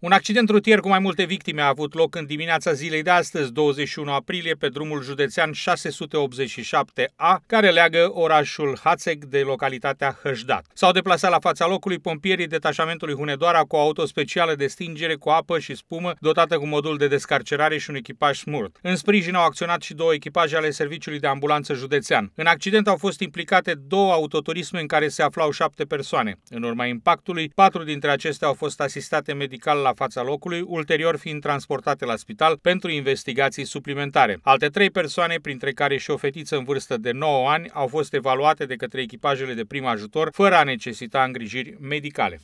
Un accident rutier cu mai multe victime a avut loc în dimineața zilei de astăzi, 21 aprilie, pe drumul județean 687A, care leagă orașul Hațeg de localitatea Hăjdat. S-au deplasat la fața locului pompierii detașamentului Hunedoara cu o auto specială de stingere cu apă și spumă, dotată cu modul de descarcerare și un echipaj smurt. În sprijin au acționat și două echipaje ale Serviciului de Ambulanță Județean. În accident au fost implicate două autoturisme în care se aflau șapte persoane. În urma impactului, patru dintre acestea au fost asistate medical la la fața locului, ulterior fiind transportate la spital pentru investigații suplimentare. Alte trei persoane, printre care și o fetiță în vârstă de 9 ani, au fost evaluate de către echipajele de prim ajutor fără a necesita îngrijiri medicale.